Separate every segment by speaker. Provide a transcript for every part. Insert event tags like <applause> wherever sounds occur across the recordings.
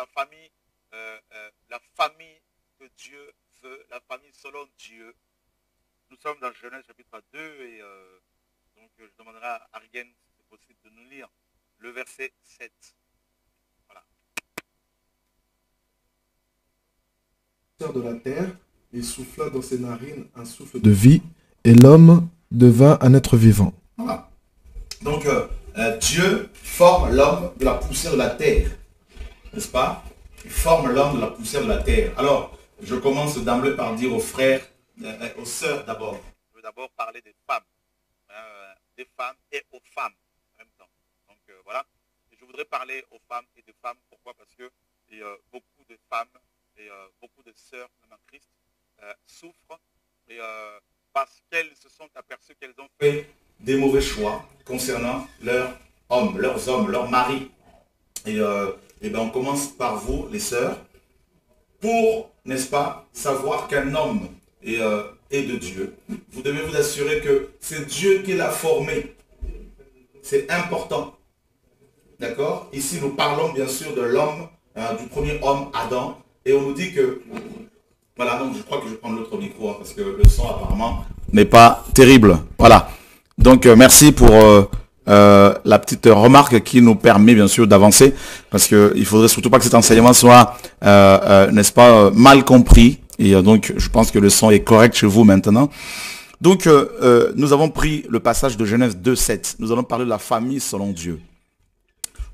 Speaker 1: la famille, euh, euh, la famille que Dieu veut, la famille selon Dieu. Nous sommes dans Genèse chapitre 2 et euh, donc je demanderai à Ariane, de nous lire le verset 7. Voilà. De la terre, il souffla dans ses narines un souffle de vie et l'homme devint un être vivant. Donc Dieu forme l'homme de la poussière de la terre n'est-ce pas Il forme l'homme de la poussière de la terre. Alors, je commence d'emblée par dire aux frères, euh, euh, aux sœurs d'abord. Je veux d'abord parler des femmes, hein, euh, des femmes et aux femmes en même temps. Donc voilà, je voudrais parler aux femmes et des femmes. Pourquoi Parce que beaucoup de femmes et beaucoup de sœurs, même en Christ, souffrent parce qu'elles se sont aperçues qu'elles ont fait des mauvais choix concernant leurs hommes, leurs hommes, leurs maris. Et eh bien, on commence par vous, les sœurs, pour, n'est-ce pas, savoir qu'un homme euh, est, de Dieu. Vous devez vous assurer que c'est Dieu qui l'a formé. C'est important. D'accord Ici, nous parlons bien sûr de l'homme, hein, du premier homme, Adam, et on nous dit que... Voilà, donc je crois que je vais prendre l'autre micro, hein, parce que le son apparemment n'est pas terrible. Voilà. Donc, euh, merci pour... Euh, euh, la petite remarque qui nous permet bien sûr d'avancer, parce qu'il ne faudrait surtout pas que cet enseignement soit, euh, euh, n'est-ce pas, mal compris. Et donc, je pense que le son est correct chez vous maintenant. Donc, nous avons pris le passage de Genèse 2.7. Nous allons parler de la famille selon Dieu.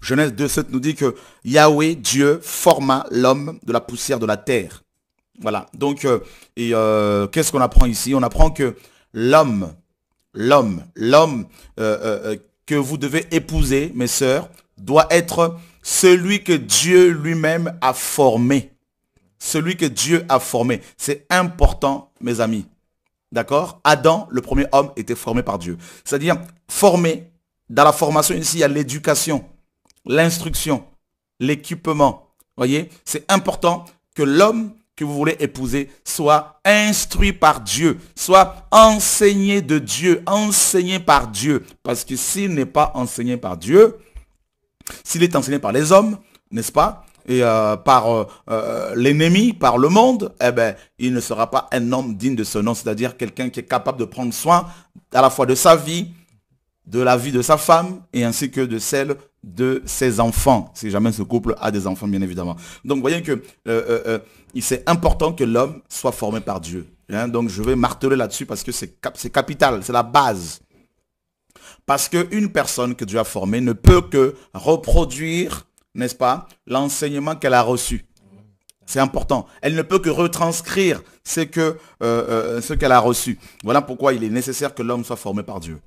Speaker 1: Genèse 2.7 nous dit que Yahweh, Dieu, forma l'homme de la poussière de la terre. Voilà. Donc, et qu'est-ce qu'on apprend ici On apprend que l'homme, l'homme, l'homme que vous devez épouser, mes sœurs, doit être celui que Dieu lui-même a formé. Celui que Dieu a formé. C'est important, mes amis. D'accord Adam, le premier homme, était formé par Dieu. C'est-à-dire, formé, dans la formation ici, il y a l'éducation, l'instruction, l'équipement. Voyez C'est important que l'homme que vous voulez épouser soit instruit par Dieu, soit enseigné de Dieu, enseigné par Dieu. Parce que s'il n'est pas enseigné par Dieu, s'il est enseigné par les hommes, n'est-ce pas et euh, par euh, euh, l'ennemi, par le monde, eh bien il ne sera pas un homme digne de ce nom, c'est-à-dire quelqu'un qui est capable de prendre soin à la fois de sa vie, de la vie de sa femme, et ainsi que de celle de ses enfants, si jamais ce couple a des enfants, bien évidemment. Donc, voyez que euh, euh, euh, c'est important que l'homme soit formé par Dieu. Hein. Donc, je vais marteler là-dessus parce que c'est capital, c'est la base. Parce qu'une personne que Dieu a formée ne peut que reproduire, n'est-ce pas, l'enseignement qu'elle a reçu. C'est important. Elle ne peut que retranscrire ce qu'elle a reçu. Voilà pourquoi il est nécessaire que l'homme soit formé par Dieu.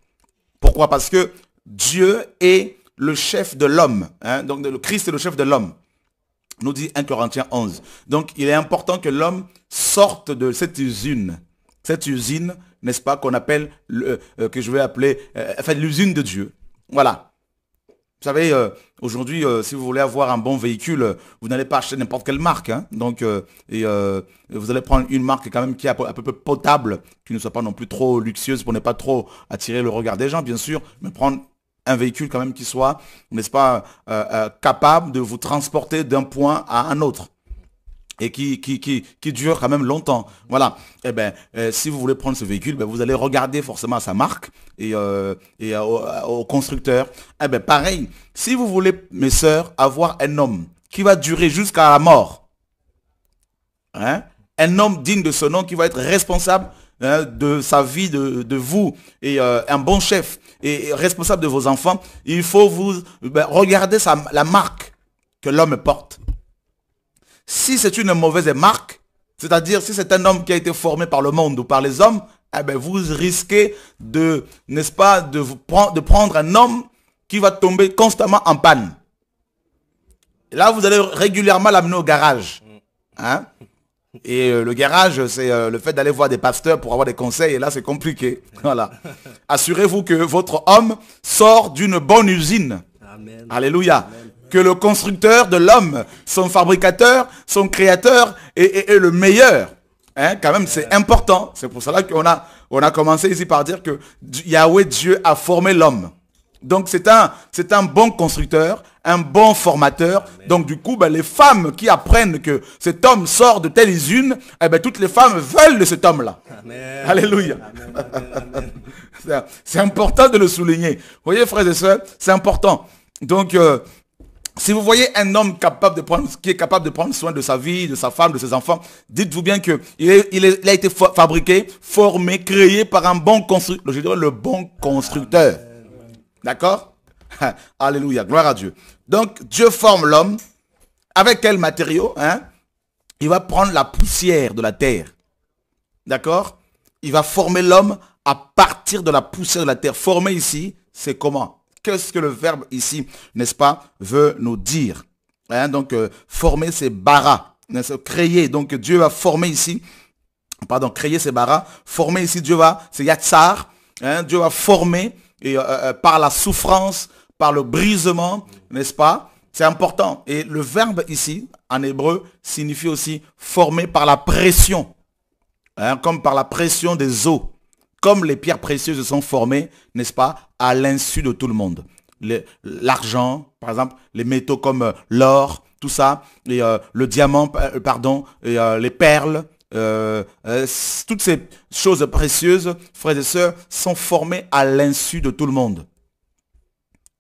Speaker 1: Pourquoi Parce que Dieu est le chef de l'homme. Hein, donc le Christ est le chef de l'homme. Nous dit 1 Corinthiens 11. Donc il est important que l'homme sorte de cette usine. Cette usine, n'est-ce pas, qu'on appelle, le, euh, que je vais appeler, euh, enfin l'usine de Dieu. Voilà. Vous savez, euh, aujourd'hui, si vous voulez avoir un bon véhicule, vous n'allez pas acheter n'importe quelle marque. Hein. Donc, et, vous allez prendre une marque quand même qui est un peu, à peu près potable, qui ne soit pas non plus trop luxueuse pour ne pas trop attirer le regard des gens, bien sûr, mais prendre un véhicule quand même qui soit, n'est-ce pas, euh, euh, capable de vous transporter d'un point à un autre et qui, qui, qui, qui dure quand même longtemps. Voilà. et eh ben, euh, si vous voulez prendre ce véhicule, ben, vous allez regarder forcément sa marque et, et au, constructeur. et eh ben, pareil, si vous voulez, mes soeurs, avoir un homme qui va durer jusqu'à la mort, hein, un homme digne de ce nom qui va être responsable hein, de sa vie, de, de vous, et un bon chef, et responsable de vos enfants, il faut vous ben, regarder la marque que l'homme porte. Si c'est une mauvaise marque, c'est-à-dire si c'est un homme qui a été formé par le monde ou par les hommes, eh ben, vous risquez de, n'est-ce pas, de, prendre un homme qui va tomber constamment en panne. là, vous allez régulièrement l'amener au garage. Hein? Et euh, le garage, c'est euh, le fait d'aller voir des pasteurs pour avoir des conseils. Et là, c'est compliqué. <laughs> Voilà. Assurez-vous que votre homme sort d'une bonne usine. Alléluia. Que le constructeur de l'homme, son fabricateur, son créateur est, le meilleur. Hein, quand même, c'est important. C'est pour cela qu'on a, on a commencé ici par dire que Yahweh Dieu a formé l'homme. Donc c'est un, c'est un bon constructeur, un bon formateur. Donc du coup, ben, les femmes qui apprennent que cet homme sort de telle usine, eh ben, toutes les femmes veulent de cet homme-là. Alléluia. <laughs> c'est important de le souligner. Vous voyez, frères et sœurs, c'est important. Donc, euh, si vous voyez un homme capable de prendre, qui est capable de prendre soin de sa vie, de sa femme, de ses enfants, dites-vous bien qu'il il a été fabriqué, formé, créé par un bon constructeur. Je dirais le bon constructeur. D'accord <laughs> Alléluia, gloire à Dieu. Donc Dieu forme l'homme. Avec quel matériau hein? Il va prendre la poussière de la terre. D'accord Il va former l'homme à partir de la poussière de la terre. Former ici, c'est comment Qu'est-ce que le verbe ici, n'est-ce pas, veut nous dire hein? Donc, euh, former, c'est bara. Créer. Donc, Dieu va former ici. Pardon, créer, c'est bara. Former ici, Dieu va, c'est yatsar. Hein? Dieu va former et, euh, euh, par la souffrance, par le brisement, n'est-ce pas C'est important. Et le verbe ici, en hébreu, signifie aussi formé par la pression, hein, comme par la pression des eaux. Comme les pierres précieuses sont formées, n'est-ce pas, à l'insu de tout le monde. L'argent, par exemple, les métaux comme euh, l'or, tout ça, et euh, le diamant, euh, pardon, les perles, toutes ces choses précieuses, frères et sœurs, sont formées à l'insu de tout le monde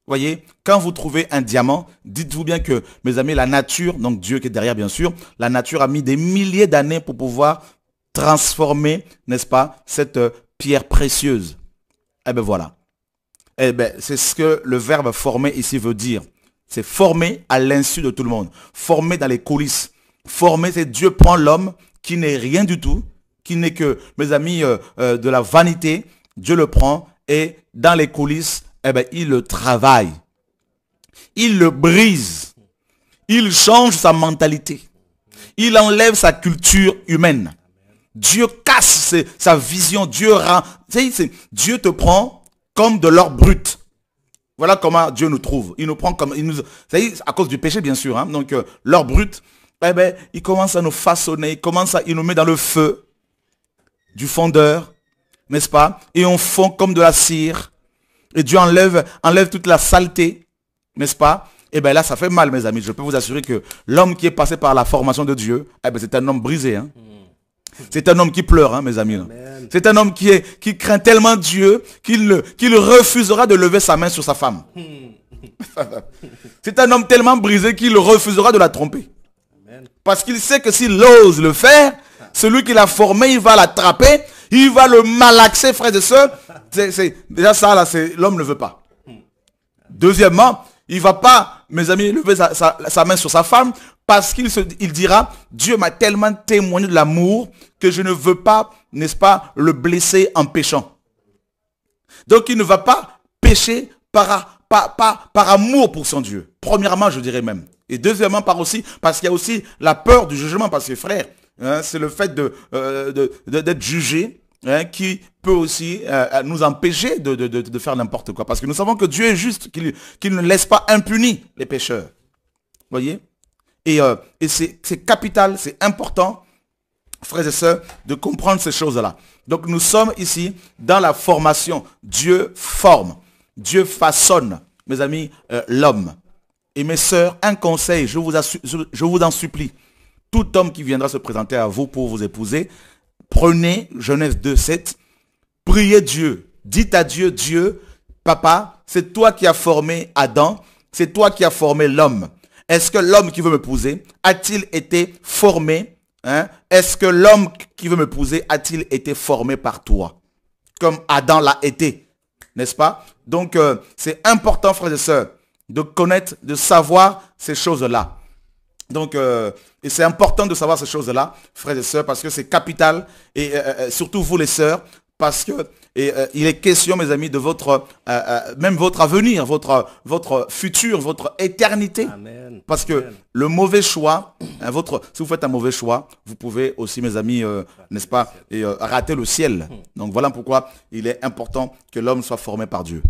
Speaker 1: voyez, quand vous trouvez un diamant, dites-vous bien que, mes amis, la nature, donc Dieu qui est derrière, bien sûr, la nature a mis des milliers d'années pour pouvoir transformer, n'est-ce pas, cette euh, pierre précieuse. Eh bien voilà. Eh bien, c'est ce que le verbe former ici veut dire. C'est former à l'insu de tout le monde. Former dans les coulisses. Former, c'est Dieu prend l'homme qui n'est rien du tout, qui n'est que, mes amis, euh, euh, de la vanité. Dieu le prend et dans les coulisses, eh bien, il le travaille. Il le brise. Il change sa mentalité. Il enlève sa culture humaine. Dieu casse sa vision. Dieu, rend. Dieu te prend comme de l'or brut. Voilà comment Dieu nous trouve. Il nous prend comme... Il nous, à cause du péché, bien sûr. Hein. donc, euh, l'or brut, eh bien, il commence à nous façonner. Il commence à... Il nous met dans le feu du fondeur, n'est-ce pas Et on fond comme de la cire et Dieu enlève, enlève toute la saleté, n'est-ce pas Et eh bien là, ça fait mal, mes amis. Je peux vous assurer que l'homme qui est passé par la formation de Dieu, eh ben, c'est un homme brisé. Hein. Hmm. C'est un homme qui pleure, hein, mes amis. C'est un homme qui, est, qui craint tellement Dieu qu'il refusera de lever sa main sur sa femme. Hmm. <laughs> c'est un homme tellement brisé qu'il refusera de la tromper. Parce qu'il sait que s'il ose le faire, celui qui l'a formé, il va l'attraper, il va le malaxer, frère et sœurs. C'est, déjà ça, là, c'est, l'homme ne veut pas. Deuxièmement, il va pas, mes amis, lever sa, main sur sa femme parce qu'il dira, Dieu m'a tellement témoigné de l'amour que je ne veux pas, n'est-ce pas, le blesser en péchant. Donc il ne va pas pécher par, par, par, par amour pour son Dieu. Premièrement, je dirais même. Et deuxièmement, par aussi, parce qu'il y a aussi la peur du jugement, parce que frère, Hein, c'est le fait de, euh, d'être jugé hein, qui peut aussi euh, euh, nous empêcher de, faire n'importe quoi. Parce que nous savons que Dieu est juste, qu'il ne laisse pas impuni les pécheurs. voyez Et, et c'est capital, c'est important, frères et sœurs, de comprendre ces choses-là. Donc nous sommes ici dans la formation. Dieu forme, Dieu façonne, mes amis, l'homme. Et mes sœurs, un conseil, je vous, je vous en supplie tout homme qui viendra se présenter à vous pour vous épouser, prenez Genèse 2, 7, priez Dieu, dites à Dieu, Dieu, papa, c'est toi qui as formé Adam, c'est toi qui as formé l'homme. Est-ce que l'homme qui veut m'épouser a-t-il été formé hein? Est-ce que l'homme qui veut m'épouser a-t-il été formé par toi Comme Adam l'a été, n'est-ce pas Donc euh, c'est important, frères et sœurs, de connaître, de savoir ces choses-là. Donc, euh, c'est important de savoir ces choses-là, frères et sœurs, parce que c'est capital, et euh, euh, surtout vous les sœurs, parce que il est question, mes amis, de votre, même votre avenir, votre, votre futur, votre éternité. Parce que le mauvais choix, hein, votre, si vous faites un mauvais choix, vous pouvez aussi, mes amis, n'est-ce pas, et, rater le ciel. Hmm. Donc voilà pourquoi il est important que l'homme soit formé par Dieu.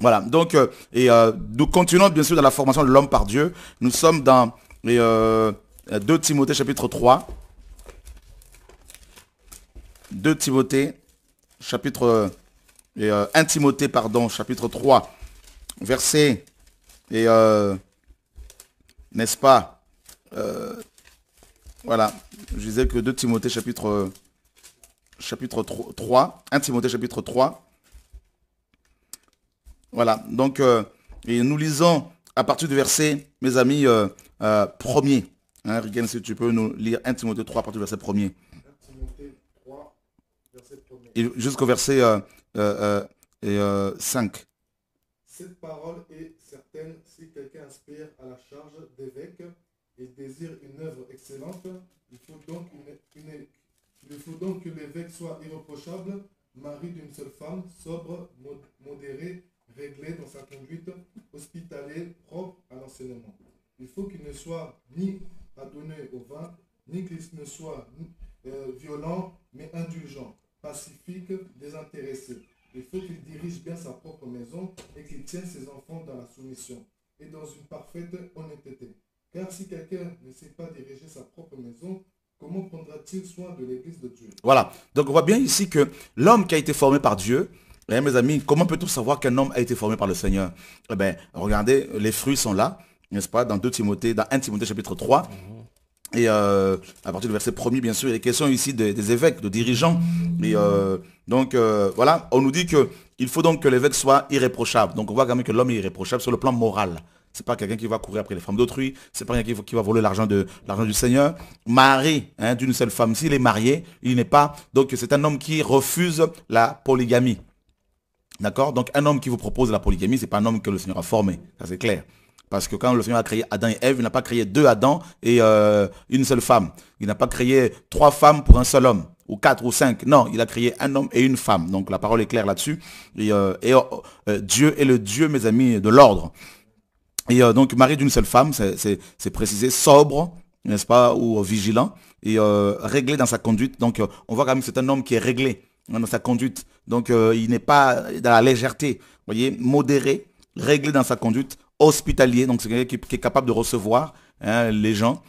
Speaker 1: Voilà, donc, et nous continuons bien sûr dans la formation de l'homme par Dieu. Nous sommes dans et euh, 2 Timothée chapitre 3. 2 Timothée chapitre... 1 euh, Timothée, pardon, chapitre 3, verset... Et... Euh, n'est-ce pas Voilà. Je disais que 2 Timothée chapitre... Chapitre 3, 1 Timothée chapitre 3. Voilà, donc et nous lisons à partir du verset, mes amis, euh, premier. Hein, si tu peux nous lire 1 Timothée 3 verset 1er. 1 Timothée 3, verset 1er. Jusqu'au verset 5. Euh, euh, Cette parole est certaine si quelqu'un aspire à la charge d'évêque et désire une œuvre excellente, il faut donc, que l'évêque soit irreprochable, mari d'une seule femme, sobre, modéré, réglé dans sa conduite, hospitalier, propre à l'enseignement il faut qu'il ne soit ni adonné au vin, ni qu'il ne soit euh, violent, mais indulgent, pacifique, désintéressé. Il faut qu'il dirige bien sa propre maison et qu'il tienne ses enfants dans la soumission et dans une parfaite honnêteté. Car si quelqu'un ne sait pas diriger sa propre maison, comment prendra-t-il soin de l'église de Dieu Voilà. Donc on voit bien ici que l'homme qui a été formé par Dieu, eh, mes amis, comment peut-on savoir qu'un homme a été formé par le Seigneur Eh bien, regardez, les fruits sont là n'est-ce pas, dans Timothée, dans 1 Timothée chapitre 3. Et euh, à partir du verset 1 bien sûr, il est question ici des, évêques, de dirigeants. mais euh, donc, euh, voilà, on nous dit qu'il faut donc que l'évêque soit irréprochable. Donc, on voit quand même que l'homme est irréprochable sur le plan moral. C'est pas quelqu'un qui va courir après les femmes d'autrui, c'est pas quelqu'un qui va voler l'argent du Seigneur. mari hein, d'une seule femme, s'il est marié, il n'est pas. Donc c'est un homme qui refuse la polygamie. D'accord Donc un homme qui vous propose la polygamie, c'est pas un homme que le Seigneur a formé. Ça c'est clair. Parce que quand le Seigneur a créé Adam et Ève, il n'a pas créé deux Adam et euh, une seule femme. Il n'a pas créé trois femmes pour un seul homme ou quatre ou cinq. Non, il a créé un homme et une femme. Donc la parole est claire là-dessus. Et, euh, euh, Dieu est le Dieu, mes amis, de l'ordre. Et donc mari d'une seule femme, c'est précisé, sobre, n'est-ce pas, ou vigilant, et réglé dans sa conduite. Donc on voit quand même que c'est un homme qui est réglé hein, dans sa conduite. Donc il n'est pas dans la légèreté, vous voyez, modéré, réglé dans sa conduite, hospitalier, donc c'est quelqu'un qui, est capable de recevoir hein, les gens,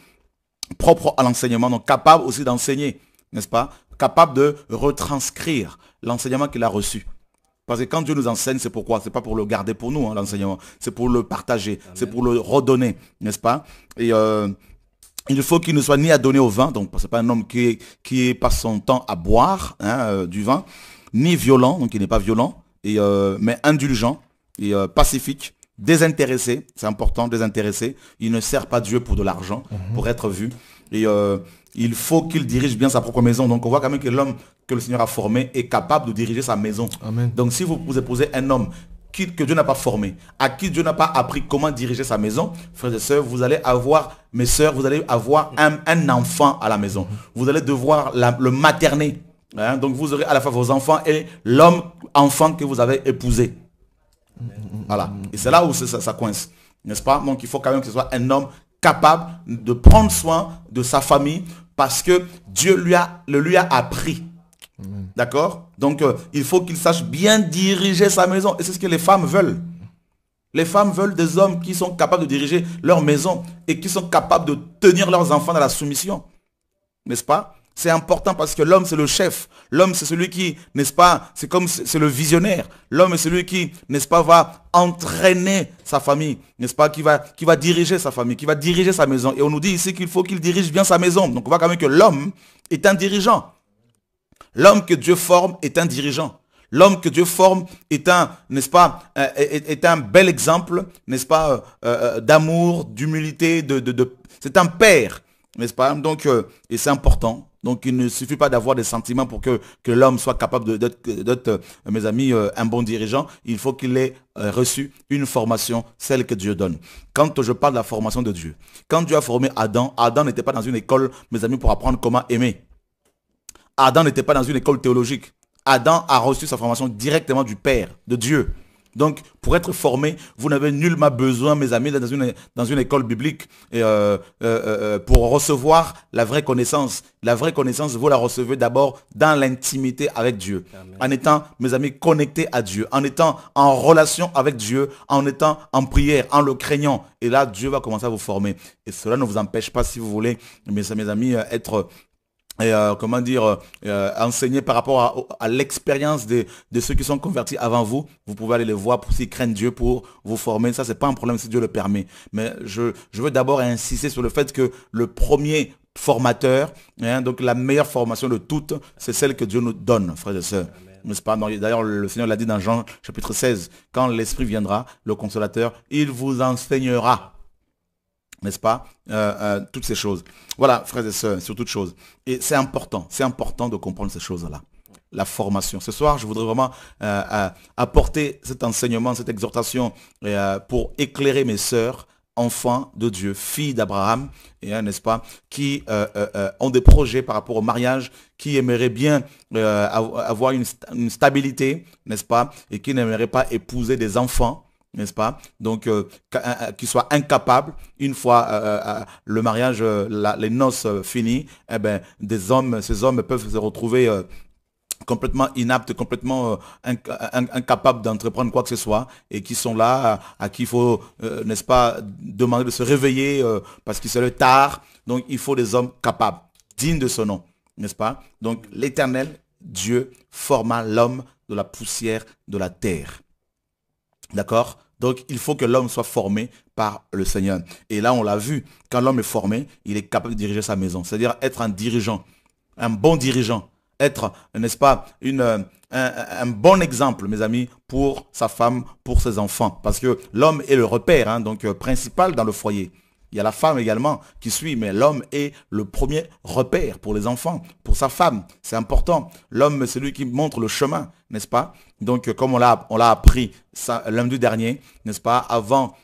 Speaker 1: propre à l'enseignement, donc capable aussi d'enseigner, n'est-ce pas Capable de retranscrire l'enseignement qu'il a reçu. Parce que quand Dieu nous enseigne, c'est pourquoi C'est pas pour le garder pour nous, hein, l'enseignement. C'est pour le partager, c'est pour le redonner, n'est-ce pas Et euh, il faut qu'il ne soit ni à donner au vin, donc c'est pas un homme qui, qui passe son temps à boire hein, euh, du vin, ni violent, donc il n'est pas violent, euh, mais indulgent et pacifique, désintéressé, c'est important, désintéressé. Il ne sert pas Dieu pour de l'argent, mhm. pour être vu. Et euh, il faut qu'il dirige bien sa propre maison. Donc on voit quand même que l'homme que le Seigneur a formé est capable de diriger sa maison. Amen. Donc si vous vous épousez un homme qui, que Dieu n'a pas formé, à qui Dieu n'a pas appris comment diriger sa maison, frères et sœurs, vous allez avoir, mes sœurs, vous allez avoir un, enfant à la maison. Vous allez devoir le materner. Hein. Donc vous aurez à la fois vos enfants et l'homme enfant que vous avez épousé. Voilà. Et c'est là où ça, ça coince. N'est-ce pas Donc il faut quand même que ce soit un homme capable de prendre soin de sa famille parce que Dieu lui a, le lui a appris. D'accord Donc euh, il faut qu'il sache bien diriger sa maison. Et c'est ce que les femmes veulent. Les femmes veulent des hommes qui sont capables de diriger leur maison et qui sont capables de tenir leurs enfants dans la soumission. N'est-ce pas c'est important parce que l'homme, c'est le chef. L'homme, c'est celui qui, n'est-ce pas, c'est comme c'est le visionnaire. L'homme est celui qui, n'est-ce pas, va entraîner sa famille, n'est-ce pas, qui va, qui va diriger sa famille, qui va diriger sa maison. Et on nous dit ici qu'il faut qu'il dirige bien sa maison. Donc on voit quand même que l'homme est un dirigeant. L'homme que Dieu forme est un dirigeant. L'homme que Dieu forme est un, n'est-ce pas, euh, est, un bel exemple, n'est-ce pas, euh, euh, d'amour, d'humilité, de, c'est un père, n'est-ce pas Donc, et c'est important donc il ne suffit pas d'avoir des sentiments pour que, l'homme soit capable d'être, euh, mes amis, euh, un bon dirigeant. Il faut qu'il ait euh, reçu une formation, celle que Dieu donne. Quand je parle de la formation de Dieu, quand Dieu a formé Adam, Adam n'était pas dans une école, mes amis, pour apprendre comment aimer. Adam n'était pas dans une école théologique. Adam a reçu sa formation directement du Père, de Dieu. Donc, pour être formé, vous n'avez nullement besoin, mes amis, dans une, dans une école biblique euh, euh, euh, pour recevoir la vraie connaissance. La vraie connaissance, vous la recevez d'abord dans l'intimité avec Dieu. En étant, mes amis, connectés à Dieu. En étant en relation avec Dieu. En étant en prière, en le craignant. Et là, Dieu va commencer à vous former. Et cela ne vous empêche pas, si vous voulez, mes amis, être et euh, comment dire, euh, euh, enseigner par rapport à, l'expérience de, ceux qui sont convertis avant vous. Vous pouvez aller les voir pour s'ils craignent Dieu pour vous former. Ça, ce n'est pas un problème si Dieu le permet. Mais je, veux d'abord insister sur le fait que le premier formateur, hein, donc la meilleure formation de toutes, c'est celle que Dieu nous donne, frères et sœurs. D'ailleurs, le Seigneur l'a dit dans Jean chapitre 16, quand l'Esprit viendra, le consolateur, il vous enseignera n'est-ce pas euh, euh, Toutes ces choses. Voilà, frères et sœurs, sur toutes choses. Et c'est important, c'est important de comprendre ces choses-là. La formation. Ce soir, je voudrais vraiment euh, apporter cet enseignement, cette exhortation pour éclairer mes sœurs, enfants de Dieu, filles d'Abraham, hein, n'est-ce pas, qui ont des projets par rapport au mariage, qui aimeraient bien avoir une, une stabilité, n'est-ce pas, et qui n'aimeraient pas épouser des enfants, n'est-ce pas Donc, euh, qu'ils soient soit incapable, une fois euh, euh, le mariage, les noces finies, eh ben, des hommes, ces hommes peuvent se retrouver complètement inaptes, complètement incapables d'entreprendre quoi que ce soit, et qui sont là, à, qui il faut, n'est-ce pas, demander de se réveiller parce qu'il serait le tard. Donc, il faut des hommes capables, dignes de ce nom, n'est-ce pas Donc, l'Éternel, Dieu, forma l'homme de la poussière de la terre. D'accord donc, il faut que l'homme soit formé par le Seigneur. Et là, on l'a vu, quand l'homme est formé, il est capable de diriger sa maison. C'est-à-dire être un dirigeant, un bon dirigeant, être, n'est-ce pas, une, euh, un, bon exemple, mes amis, pour sa femme, pour ses enfants. Parce que l'homme est le repère, hein, donc euh, principal dans le foyer. Il y a la femme également qui suit, mais l'homme est le premier repère pour les enfants, pour sa femme. C'est important. L'homme, c'est lui qui montre le chemin, n'est-ce pas Donc, euh, comme on l'a appris lundi dernier, n'est-ce pas Avant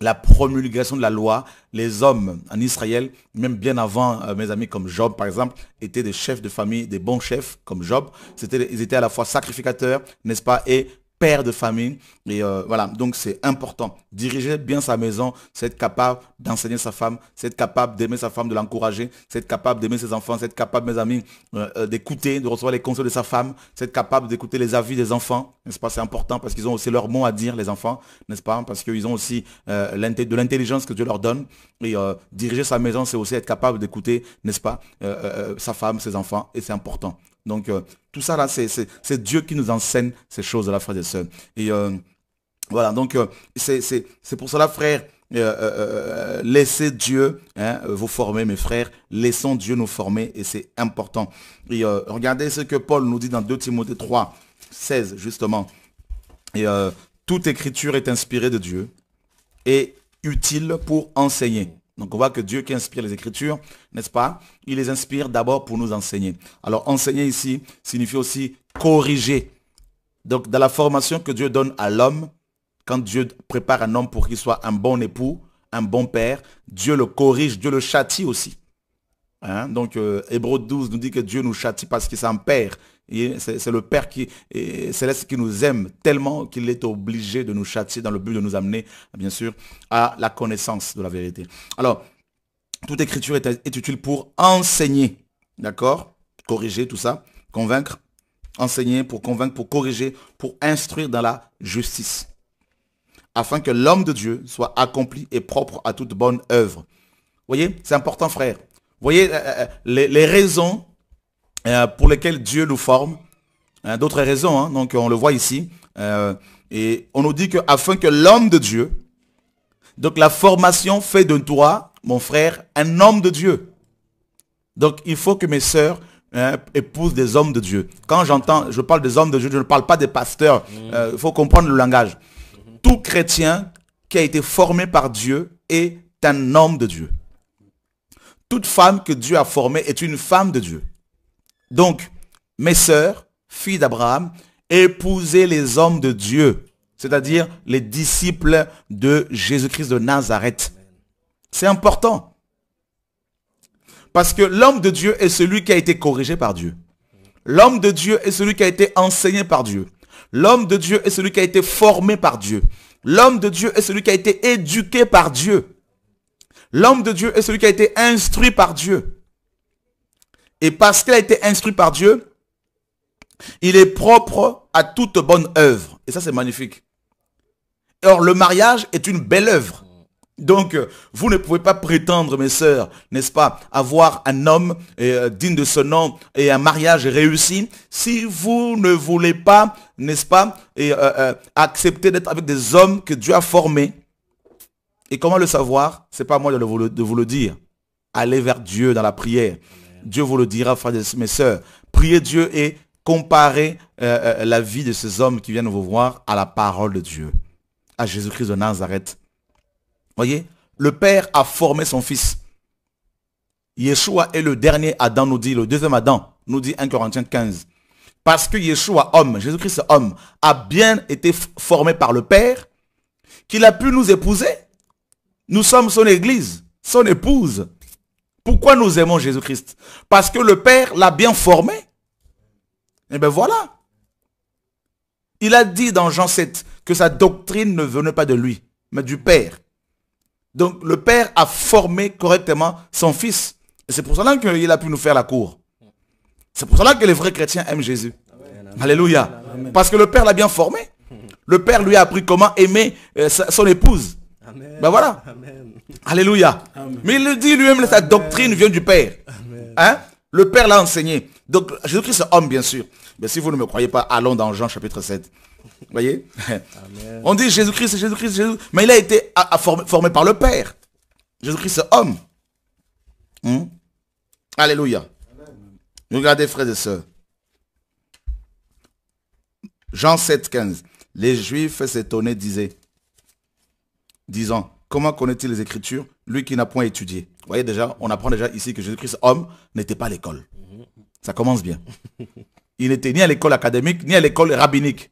Speaker 1: la promulgation de la loi, les hommes en Israël, même bien avant euh, mes amis comme Job par exemple, étaient des chefs de famille, des bons chefs comme Job. C'était, ils étaient à la fois sacrificateurs, n'est-ce pas, et père de famille. Et euh, voilà, donc c'est important. Diriger bien sa maison, c'est être capable d'enseigner sa femme, c'est être capable d'aimer sa femme, de l'encourager, c'est être capable d'aimer ses enfants, c'est être capable, mes amis, euh, euh, d'écouter, de recevoir les conseils de sa femme, c'est être capable d'écouter les avis des enfants, n'est-ce pas C'est important parce qu'ils ont aussi leur mot à dire, les enfants, n'est-ce pas Parce qu'ils ont aussi de l'intelligence que Dieu leur donne. Et diriger sa maison, c'est aussi être capable d'écouter, n'est-ce pas, sa femme, ses enfants, et c'est important. Donc, euh, tout ça, là, c'est Dieu qui nous enseigne ces choses-là, frères et sœurs. Et euh, voilà, donc, euh, c'est pour cela, frère, laissez Dieu hein, vous former, mes frères. Laissons Dieu nous former, et c'est important. Et regardez ce que Paul nous dit dans 2 Timothée 3, 16, justement. Et toute écriture est inspirée de Dieu et utile pour enseigner, donc on voit que Dieu qui inspire les Écritures, n'est-ce pas Il les inspire d'abord pour nous enseigner. Alors enseigner ici signifie aussi corriger. Donc dans la formation que Dieu donne à l'homme, quand Dieu prépare un homme pour qu'il soit un bon époux, un bon père, Dieu le corrige, Dieu le châtie aussi. Hein? Donc euh, Hébreu 12 nous dit que Dieu nous châtie parce qu'il est un c'est le Père qui, céleste qui nous aime tellement qu'il est obligé de nous châtier dans le but de nous amener, bien sûr, à la connaissance de la vérité. Alors, toute écriture est, utile pour enseigner, d'accord Corriger tout ça, convaincre, enseigner pour convaincre, pour corriger, pour instruire dans la justice, afin que l'homme de Dieu soit accompli et propre à toute bonne œuvre. Vous Voyez, c'est important, frère. Vous Voyez, euh, euh, euh, les raisons euh, pour lesquels Dieu nous forme. Euh, d'autres raisons, hein. donc on le voit ici. Euh, et on nous dit que afin que l'homme de Dieu, donc la formation fait de toi, mon frère, un homme de Dieu. Donc il faut que mes sœurs épousent des hommes de Dieu. Quand j'entends, je parle des hommes de Dieu, je ne parle pas des pasteurs. Mmh. Il faut comprendre le langage. Mmh. Tout chrétien qui a été formé par Dieu est un homme de Dieu. Toute femme que Dieu a formée est une femme de Dieu. Donc, mes sœurs, filles d'Abraham, épousez les hommes de Dieu, c'est-à-dire les disciples de Jésus-Christ de Nazareth. C'est important. Parce que l'homme de Dieu est celui qui a été corrigé par Dieu. L'homme de Dieu est celui qui a été enseigné par Dieu. L'homme de Dieu est celui qui a été formé par Dieu. L'homme de Dieu est celui qui a été éduqué par Dieu. L'homme de Dieu est celui qui a été instruit par Dieu. Et parce qu'il a été instruit par Dieu, il est propre à toute bonne œuvre. Et ça, c'est magnifique. Or, le mariage est une belle œuvre. Donc, euh, vous ne pouvez pas prétendre, mes sœurs, n'est-ce pas, avoir un homme euh, digne de ce nom et un mariage réussi si vous ne voulez pas, n'est-ce pas, euh, accepter d'être avec des hommes que Dieu a formés. Et comment le savoir C'est pas à moi de vous le dire. Allez vers Dieu dans la prière. Dieu vous le dira, frères et sœurs. Priez Dieu et comparez euh, euh, la vie de ces hommes qui viennent vous voir à la parole de Dieu, à Jésus-Christ de Nazareth. Voyez, le Père a formé son Fils. Yeshua est le dernier Adam, nous dit, le deuxième Adam, nous dit 1 Corinthiens 15. Parce que Yeshua, homme, Jésus-Christ, homme, a bien été formé par le Père, qu'il a pu nous épouser. Nous sommes son église, son épouse. Pourquoi nous aimons Jésus-Christ Parce que le Père l'a bien formé. Et eh bien voilà. Il a dit dans Jean 7 que sa doctrine ne venait pas de lui, mais du Père. Donc le Père a formé correctement son Fils. Et c'est pour cela qu'il a pu nous faire la cour. C'est pour cela que les vrais chrétiens aiment Jésus. Alléluia. Parce que le Père l'a bien formé. Le Père lui a appris comment aimer euh, son épouse. Ben voilà. Alléluia. Mais il dit lui-même, sa doctrine vient du Père. Hein? Le Père l'a enseigné. Donc Jésus-Christ est homme, bien sûr. Mais si vous ne me croyez pas, allons dans Jean chapitre 7. voyez On dit Jésus-Christ, Jésus-Christ, Jésus. Mais il a été formé, par le Père. Jésus-Christ est homme. Hein? Alléluia. Regardez, frères et sœurs. Jean 7, 15. Les Juifs s'étonnaient, disaient, disant Comment connaît-il les Écritures, lui qui n'a point étudié Vous voyez déjà, on apprend déjà ici que Jésus-Christ, homme, n'était pas à l'école. Ça commence bien. <laughs> Il n'était ni à l'école académique, ni à l'école rabbinique,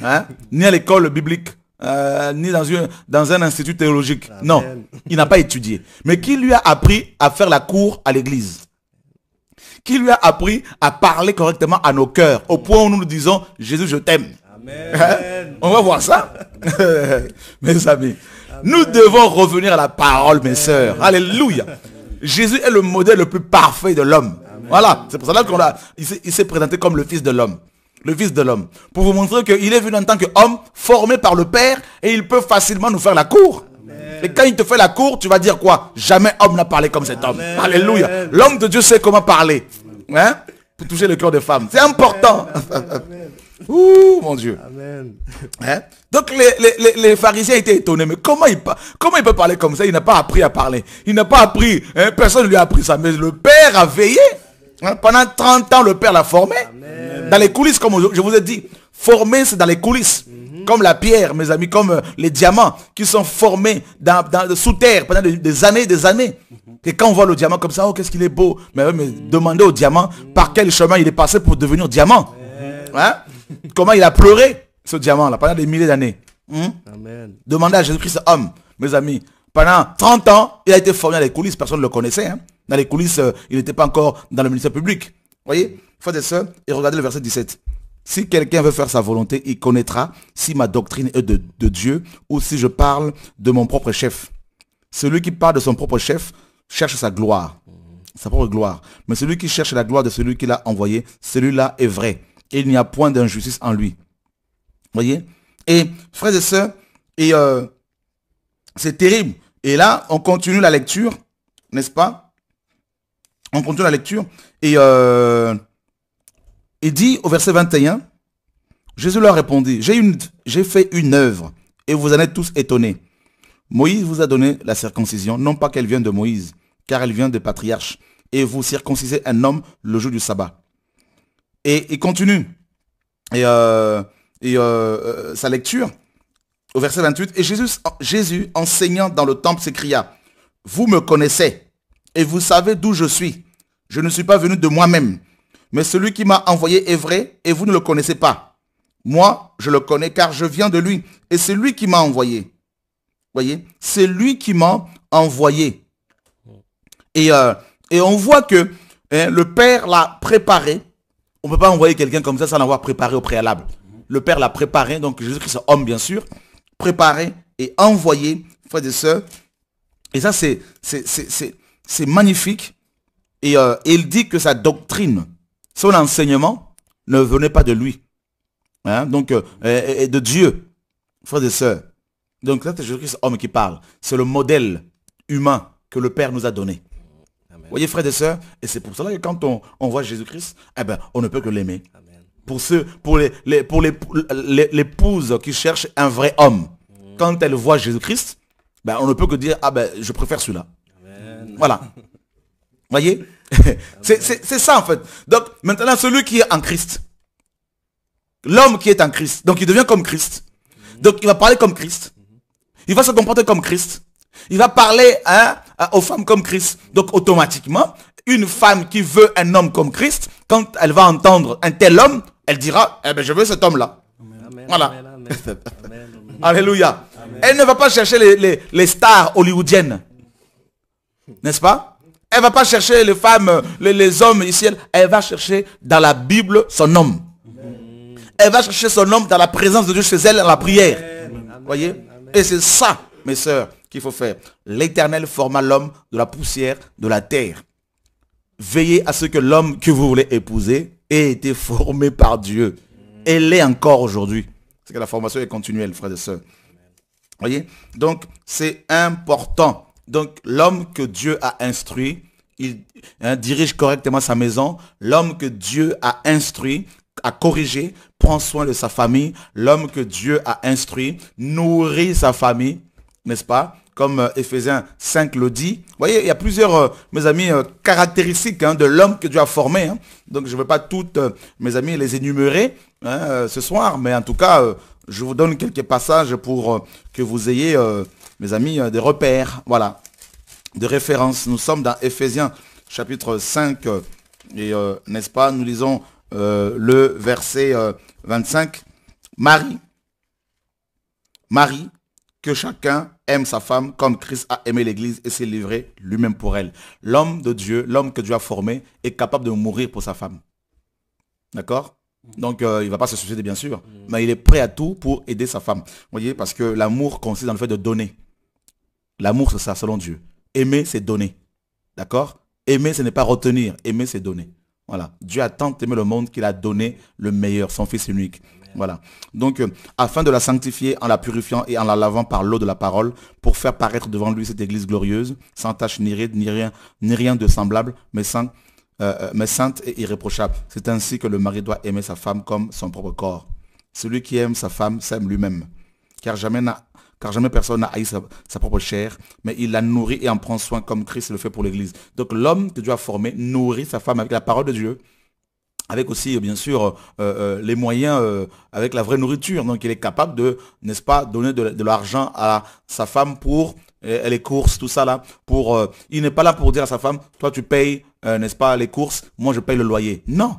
Speaker 1: hein? ni à l'école biblique, euh, ni dans, dans un institut théologique. Non, il n'a pas étudié. Mais qui lui a appris à faire la cour à l'église Qui lui a appris à parler correctement à nos cœurs, au point où nous nous disons, Jésus, je t'aime. Hein? On va voir ça. <laughs> <laughs> Mes amis. Nous devons revenir à la parole, mes soeurs Alléluia. Jésus est le modèle le plus parfait de l'homme. Voilà, c'est pour cela qu'on a, il s'est présenté comme le Fils de l'homme. Le Fils de l'homme. Pour vous montrer qu'il est venu en tant qu'homme, formé par le Père, et il peut facilement nous faire la cour. Et quand il te fait la cour, tu vas dire quoi Jamais homme n'a parlé comme cet homme. Alléluia. L'homme de Dieu sait comment parler. Hein Pour toucher le cœur des femmes. C'est important. Ouh, mon Dieu. Hein? Donc les, pharisiens étaient étonnés. Mais comment il, comment il peut parler comme ça Il n'a pas appris à parler. Il n'a pas appris. Hein? Personne ne lui a appris ça. Mais le Père a veillé. Hein? Pendant 30 ans, le Père l'a formé. Dans les coulisses, comme je vous ai dit. Former, c'est dans les coulisses. Mhm. Comme la pierre, mes amis, comme euh, les diamants qui sont formés dans, dans, sous terre pendant des, années des années. Mhm. Et quand on voit le diamant comme ça, oh qu'est-ce qu'il est beau. Mais, euh, demandez au diamant par quel chemin il est passé pour devenir diamant. Comment il a pleuré ce diamant-là pendant des milliers d'années. Hmm? Demandez à Jésus-Christ, homme, mes amis. Pendant 30 ans, il a été formé dans les coulisses, personne ne le connaissait. Hein. Dans les coulisses, euh, il n'était pas encore dans le ministère public. Vous voyez Frères et et regardez le verset 17. Si quelqu'un veut faire sa volonté, il connaîtra si ma doctrine est de, de Dieu ou si je parle de mon propre chef. Celui qui parle de son propre chef cherche sa gloire, sa propre gloire. Mais celui qui cherche la gloire de celui qui l'a envoyé, celui-là est vrai et il n'y a point d'injustice en lui. Voyez Et frères et sœurs, et euh, c'est terrible. Et là, on continue la lecture, n'est-ce pas On continue la lecture. Et euh, il dit au verset 21, Jésus leur répondit, j'ai fait une œuvre et vous en êtes tous étonnés. Moïse vous a donné la circoncision, non pas qu'elle vienne de Moïse, car elle vient des patriarches. Et vous circoncisez un homme le jour du sabbat et il continue. Et, euh, euh, euh, sa lecture au verset 28, et Jésus, Jésus enseignant dans le temple s'écria, vous me connaissez et vous savez d'où je suis. Je ne suis pas venu de moi-même, mais celui qui m'a envoyé est vrai et vous ne le connaissez pas. Moi, je le connais car je viens de lui et c'est lui qui m'a envoyé. Voyez, c'est lui qui m'a envoyé. Et, et on voit que hein, le Père l'a préparé on ne peut pas envoyer quelqu'un comme ça sans l'avoir préparé au préalable. Le Père l'a préparé, donc Jésus-Christ, homme bien sûr, préparé et envoyé, frères et sœurs. Et ça, c'est magnifique. Et euh, il dit que sa doctrine, son enseignement ne venait pas de lui. Hein. Donc, euh, et, de Dieu, frères et sœurs. Donc là, c'est Jésus-Christ, homme qui parle. C'est le modèle humain que le Père nous a donné. Vous voyez, frères et sœurs, et c'est pour cela que quand on, voit Jésus-Christ, eh ben, on ne peut que l'aimer. Pour, ceux, pour l'épouse les, pour les, qui cherche un vrai homme, mm. quand elle voit Jésus-Christ, ben, on ne peut que dire, ah ben, je préfère celui-là. Voilà. <laughs> voyez C'est ça en fait. Donc maintenant, celui qui est en Christ, l'homme qui est en Christ, donc il devient comme Christ. Mm-hmm. Donc il va parler comme Christ. Il va se comporter comme Christ. Il va parler hein, aux femmes comme Christ. Donc automatiquement, une femme qui veut un homme comme Christ, quand elle va entendre un tel homme, elle dira, eh ben je veux cet homme-là. Voilà. Alléluia. Elle ne va pas chercher les, stars hollywoodiennes. N'est-ce pas Elle va pas chercher les femmes, les, hommes ici. Elle, elle, va chercher dans la Bible son homme. Elle va chercher son homme dans la présence de Dieu chez elle, dans la prière. Vous voyez Et c'est ça, mes soeurs, qu'il faut faire. L'Éternel forma l'homme de la poussière de la terre. Veillez à ce que l'homme que vous voulez épouser ait été formé par Dieu. Et l'est encore aujourd'hui. C'est que la formation est continuelle, frères et sœurs. Voyez Donc, c'est important. Donc, l'homme que Dieu a instruit, il hein, dirige correctement sa maison. L'homme que Dieu a instruit, a corrigé, prend soin de sa famille. L'homme que Dieu a instruit, nourrit sa famille, n'est-ce pas comme Ephésiens euh, 5 le dit. Vous voyez, il y a plusieurs, euh, mes amis, euh, caractéristiques hein, de l'homme que Dieu a formé. Hein. Donc, je ne vais pas toutes, mes amis, les énumérer hein, ce soir, mais en tout cas, je vous donne quelques passages pour que vous ayez, mes amis, des repères, voilà, de référence. Nous sommes dans Ephésiens chapitre 5, et n'est-ce pas, nous lisons le verset 25. Marie, Marie, que chacun aime sa femme comme Christ a aimé l'Église et s'est livré lui-même pour elle. L'homme de Dieu, l'homme que Dieu a formé, est capable de mourir pour sa femme. D'accord donc euh, il ne va pas se suicider bien sûr, mm. mais il est prêt à tout pour aider sa femme. Vous voyez, parce que l'amour consiste dans le fait de donner. L'amour, c'est ça, selon Dieu. Aimer, c'est donner. D'accord Aimer, ce n'est pas retenir. Aimer, c'est donner. Voilà. Dieu a tant aimé le monde qu'il a donné le meilleur, son Fils unique. Voilà. Donc, euh, afin de la sanctifier en la purifiant et en la lavant par l'eau de la parole, pour faire paraître devant lui cette église glorieuse, sans tache ni ride, ni rien, ni rien de semblable, mais, sainte euh, euh, et irréprochable. C'est ainsi que le mari doit aimer sa femme comme son propre corps. Celui qui aime sa femme s'aime lui-même, car jamais personne n'a haï sa, sa, propre chair, mais il la nourrit et en prend soin comme Christ le fait pour l'Église. Donc l'homme que Dieu a formé nourrit sa femme avec la parole de Dieu, avec aussi euh, bien sûr euh, euh, les moyens avec la vraie nourriture donc il est capable de n'est-ce pas donner de, l'argent à sa femme pour les courses tout ça là pour il n'est pas là pour dire à sa femme toi tu payes n'est-ce pas les courses moi je paye le loyer non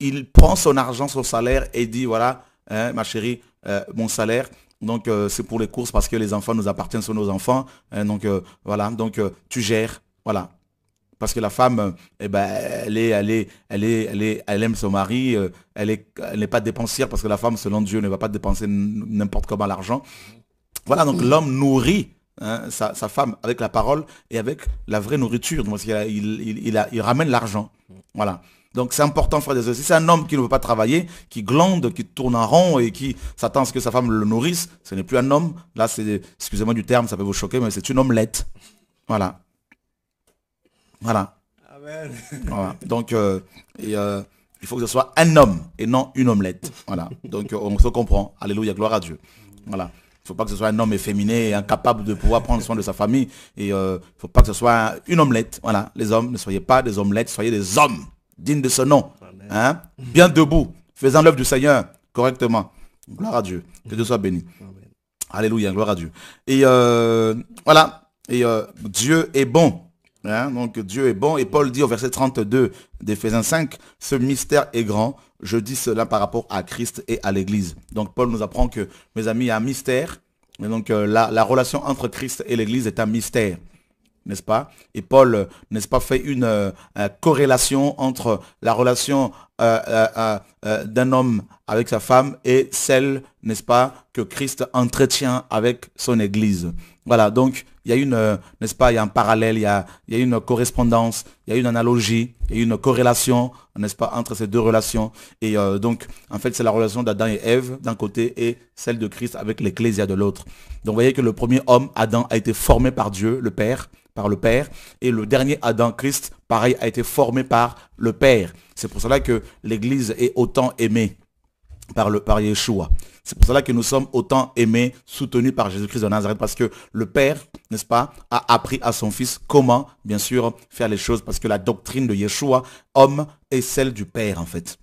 Speaker 1: il prend son argent son salaire et dit voilà hein, ma chérie mon salaire donc c'est pour les courses parce que les enfants nous appartiennent sont nos enfants hein. donc voilà donc tu gères voilà parce que la femme, euh, eh ben, elle, est, elle, elle, elle, est, aime son mari, euh, elle n'est pas dépensière parce que la femme, selon Dieu, ne va pas dépenser n'importe comment l'argent. Voilà, donc mm. l'homme nourrit hein, sa, femme avec la parole et avec la vraie nourriture. parce il, ramène l'argent. Voilà. Donc c'est important, frère des Si c'est un homme qui ne veut pas travailler, qui glande, qui tourne en rond et qui s'attend à ce que sa femme le nourrisse, ce n'est plus un homme. Là, c'est, excusez-moi du terme, ça peut vous choquer, mais c'est une omelette. Voilà. <laughs> Voilà. Donc, euh, euh, il faut que ce soit un homme et non une omelette. Voilà. Donc, euh, on se comprend. Alléluia, gloire à Dieu. Voilà. Il ne faut pas que ce soit un homme efféminé incapable de pouvoir prendre soin de sa famille. Et il ne faut pas que ce soit une omelette. Voilà. Les hommes, ne soyez pas des omelettes, soyez des hommes dignes de ce nom. Hein? Bien debout, faisant l'œuvre du Seigneur correctement. Gloire à Dieu. Que Dieu soit béni. Alléluia, gloire à Dieu. Et voilà. Et Dieu est bon. Hein, donc Dieu est bon. Et Paul dit au verset 32 d'Éphésiens 5, ce mystère est grand. Je dis cela par rapport à Christ et à l'Église. Donc Paul nous apprend que, mes amis, il y a un mystère. Et donc euh, la, relation entre Christ et l'Église est un mystère. N'est-ce pas Et Paul, euh, n'est-ce pas, fait une euh, corrélation entre la relation euh, euh, euh, d'un homme avec sa femme et celle, n'est-ce pas, que Christ entretient avec son Église. Voilà, donc il y a une, n'est-ce pas, il y a un parallèle, il y a, y a une correspondance, il y a une analogie, il y a une corrélation, n'est-ce pas, entre ces deux relations. Et donc, en fait, c'est la relation d'Adam et Ève d'un côté et celle de Christ avec l'Ecclésia de l'autre. Donc, vous voyez que le premier homme, Adam, a été formé par Dieu, le Père, par le Père, et le dernier Adam, Christ, pareil, a été formé par le Père. C'est pour cela que l'Église est autant aimée par, le, par Yeshua. C'est pour cela que nous sommes autant aimés, soutenus par Jésus-Christ de Nazareth, parce que le Père, n'est-ce pas, a appris à son Fils comment, bien sûr, faire les choses, parce que la doctrine de Yeshua, homme, est celle du Père, en fait.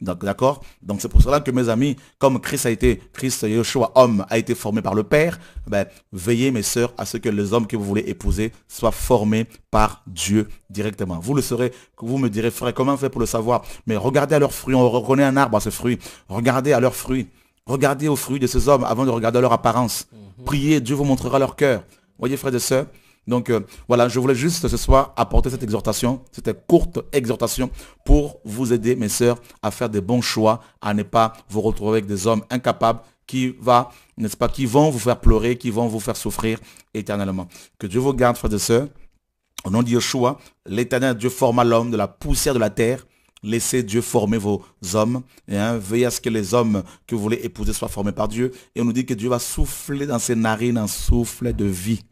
Speaker 1: D'accord Donc c'est pour cela que mes amis, comme Christ a été, Christ Yeshua, homme, a été formé par le Père, ben, veillez mes sœurs à ce que les hommes que vous voulez épouser soient formés par Dieu directement. Vous le saurez, vous me direz, frère, comment faire fait pour le savoir Mais regardez à leurs fruits, on reconnaît un arbre à ce fruit. Regardez à leurs fruits. Regardez aux fruits de ces hommes avant de regarder leur apparence. Mhm. Priez, Dieu vous montrera leur cœur. Voyez frères et sœurs, donc euh, voilà, je voulais juste ce soir apporter cette exhortation, cette courte exhortation pour vous aider, mes sœurs, à faire des bons choix, à ne pas vous retrouver avec des hommes incapables qui va, n'est-ce pas, qui vont vous faire pleurer, qui vont vous faire souffrir éternellement. Que Dieu vous garde, frères et sœurs. Au nom de Yeshua, l'éternel Dieu forma l'homme de la poussière de la terre Laissez Dieu former vos hommes. Hein, veillez à ce que les hommes que vous voulez épouser soient formés par Dieu. Et on nous dit que Dieu va souffler dans ses narines un souffle de vie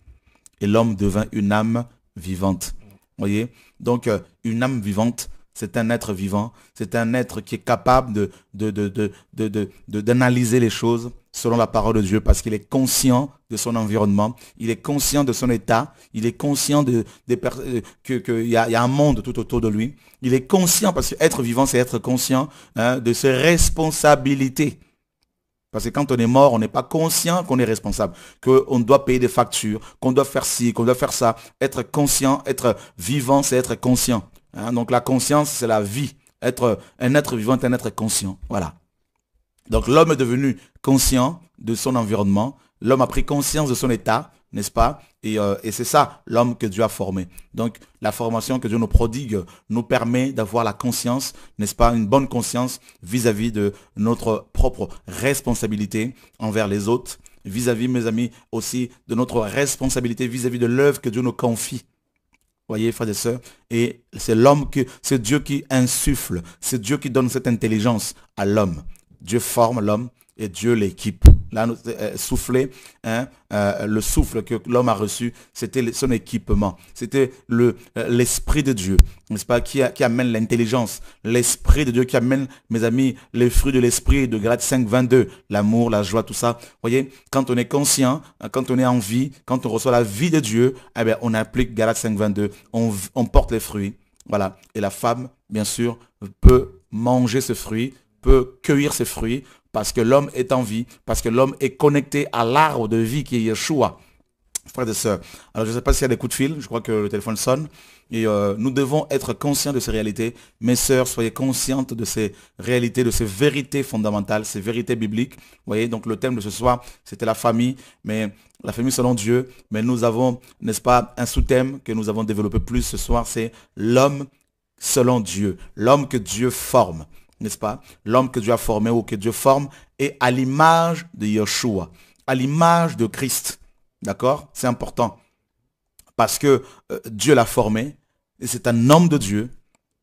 Speaker 1: et l'homme devint une âme vivante. voyez Donc, euh, une âme vivante, c'est un être vivant, c'est un être qui est capable de, d'analyser les choses selon la parole de Dieu, parce qu'il est conscient de son environnement, il est conscient de son état, il est conscient de, qu'il euh, que y, a, y, a, un monde tout autour de lui, il est conscient, parce qu'être vivant, c'est être conscient hein, de ses responsabilités. Parce que quand on est mort, on n'est pas conscient qu'on est responsable, qu'on doit payer des factures, qu'on doit faire ci, qu'on doit faire ça. Être conscient, être vivant, c'est être conscient. Hein, donc la conscience, c'est la vie. Être un être vivant, c'est un être conscient. Voilà. Donc l'homme est devenu conscient de son environnement, l'homme a pris conscience de son état, n'est-ce pas euh, Et, c'est ça l'homme que Dieu a formé. Donc la formation que Dieu nous prodigue nous permet d'avoir la conscience, n'est-ce pas, une bonne conscience vis-à-vis de notre propre responsabilité envers les autres, vis-à-vis, mes amis, aussi de notre responsabilité vis-à-vis de l'œuvre que Dieu nous confie. Voyez, frères et sœurs, et c'est l'homme que, c'est Dieu qui insuffle, c'est Dieu qui donne cette intelligence à l'homme. Dieu forme l'homme et Dieu l'équipe là, euh, souffler hein, euh, le souffle que l'homme a reçu, c'était son équipement, c'était euh, l'esprit de Dieu, n'est-ce pas, qui, amène l'intelligence, l'esprit de Dieu qui amène, mes amis, les fruits de l'esprit de Galate 5, 22, l'amour, la joie, tout ça. Vous voyez, quand on est conscient, quand on est en vie, quand on reçoit la vie de Dieu, eh on applique Galate 5, 22, on, on porte les fruits. Voilà. Et la femme, bien sûr, peut manger ce fruit, peut cueillir ses fruits, parce que l'homme est en vie, parce que l'homme est connecté à l'arbre de vie qui est Yeshua. Frères et sœurs, alors je ne sais pas s'il y a des coups de fil, je crois que le téléphone sonne. Et euh, nous devons être conscients de ces réalités. Mes sœurs, soyez conscientes de ces réalités, de ces vérités fondamentales, ces vérités bibliques. Vous voyez, donc le thème de ce soir, c'était la famille, mais la famille selon Dieu. Mais nous avons, n'est-ce pas, un sous-thème que nous avons développé plus ce soir, c'est l'homme selon Dieu, l'homme que Dieu forme n'est-ce pas L'homme que Dieu a formé ou que Dieu forme est à l'image de Yeshua, à l'image de Christ. D'accord C'est important. Parce que euh, Dieu l'a formé, et c'est un homme de Dieu,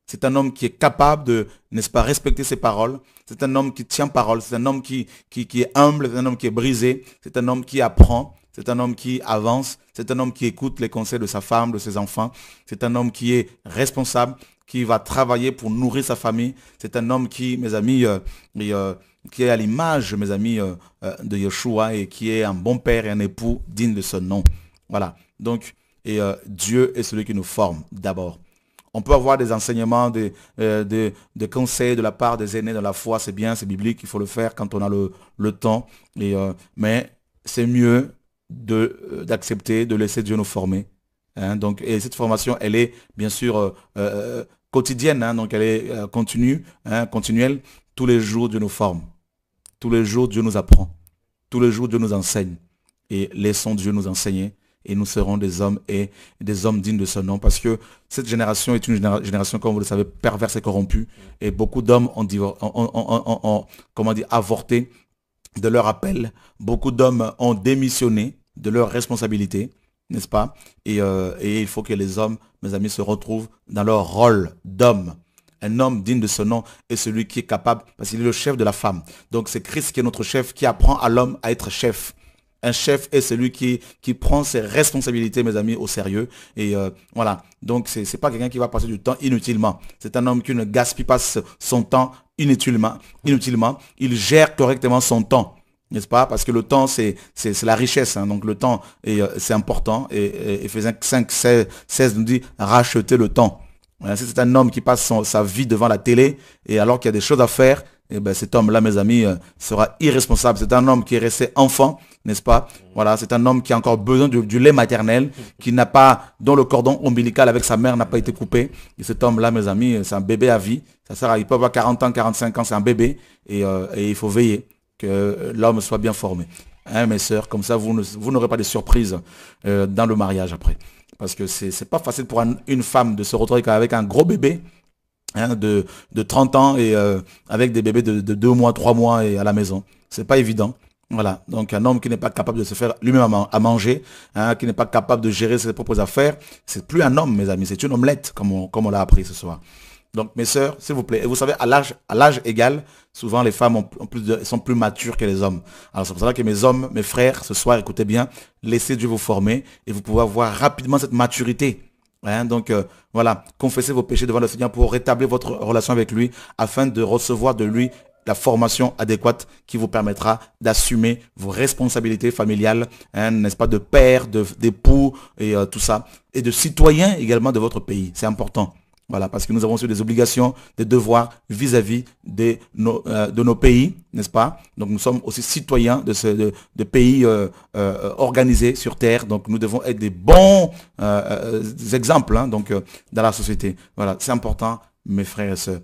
Speaker 1: c'est un homme qui est capable de, n'est-ce pas, respecter ses paroles. C'est un homme qui tient parole. C'est un homme qui, qui, est humble. C'est un homme qui est brisé. C'est un homme qui apprend. C'est un homme qui avance. C'est un homme qui écoute les conseils de sa femme, de ses enfants. C'est un homme qui est responsable qui va travailler pour nourrir sa famille. C'est un homme qui, mes amis, euh, euh, qui est à l'image, mes amis, euh, de Yeshua et qui est un bon père et un époux digne de ce nom. Voilà. Donc, et Dieu est celui qui nous forme d'abord. On peut avoir des enseignements, des, des, conseils de la part des aînés de la foi. C'est bien, c'est biblique, il faut le faire quand on a le, temps. mais c'est mieux d'accepter, de, laisser Dieu nous former hein. donc, et cette formation, elle est bien sûr quotidienne, hein, donc elle est euh, continue, hein, continuelle. Tous les jours, Dieu nous forme. Tous les jours, Dieu nous apprend. Tous les jours, Dieu nous enseigne. Et laissons Dieu nous enseigner et nous serons des hommes et des hommes dignes de ce nom parce que cette génération est une génération, comme vous le savez, perverse et corrompue et beaucoup d'hommes ont, comment avorté de leur appel. Beaucoup d'hommes ont démissionné de leurs responsabilités n'est-ce pas euh, et, il faut que les hommes, mes amis, se retrouvent dans leur rôle d'homme. Un homme digne de ce nom est celui qui est capable, parce qu'il est le chef de la femme. Donc c'est Christ qui est notre chef, qui apprend à l'homme à être chef. Un chef est celui qui, qui prend ses responsabilités, mes amis, au sérieux. Et euh, voilà, donc ce n'est pas quelqu'un qui va passer du temps inutilement. C'est un homme qui ne gaspille pas son temps inutilement. inutilement. Il gère correctement son temps n'est-ce pas Parce que le temps, c'est la richesse. Hein. donc le temps, euh, c'est important. Et, Ephésiens 5, 16, nous dit, rachetez le temps. c'est un homme qui passe sa vie devant la télé, et alors qu'il y a des choses à faire, et eh ben cet homme-là, mes amis, euh, sera irresponsable. C'est un homme qui est resté enfant, n'est-ce pas Voilà, c'est un homme qui a encore besoin du, lait maternel, qui n'a pas, dont le cordon ombilical avec sa mère n'a pas été coupé. Et cet homme-là, mes amis, euh, c'est un bébé à vie. Ça sert il peut avoir 40 ans, 45 ans, c'est un bébé, et, et il faut veiller que l'homme soit bien formé. Hein, mes sœurs, comme ça, vous n'aurez pas de surprise euh, dans le mariage après. Parce que c'est pas facile pour une femme de se retrouver avec un gros bébé hein, de, 30 ans et euh, avec des bébés de, de 2 mois, 3 mois et à la maison. C'est pas évident. Voilà, donc un homme qui n'est pas capable de se faire lui-même à manger, hein, qui n'est pas capable de gérer ses propres affaires, c'est plus un homme, mes amis, c'est une omelette, comme comme on l'a appris ce soir. Donc mes sœurs, s'il vous plaît, et vous savez, à l'âge, égal, souvent les femmes plus sont plus matures que les hommes. Alors c'est pour ça que mes hommes, mes frères, ce soir, écoutez bien, laissez Dieu vous former et vous pouvez avoir rapidement cette maturité. Hein, donc euh, voilà, confessez vos péchés devant le Seigneur pour rétablir votre relation avec lui afin de recevoir de lui la formation adéquate qui vous permettra d'assumer vos responsabilités familiales, hein, n'est-ce pas, de père, d'époux et euh, tout ça, et de citoyen également de votre pays. C'est important. Voilà, parce que nous avons aussi des obligations, des devoirs vis-à-vis euh, de, nos, pays, n'est-ce pas Donc nous sommes aussi citoyens de, de, pays euh, euh, organisés sur Terre, donc nous devons être des bons exemples hein, donc, dans la société. Voilà, c'est important, mes frères et sœurs.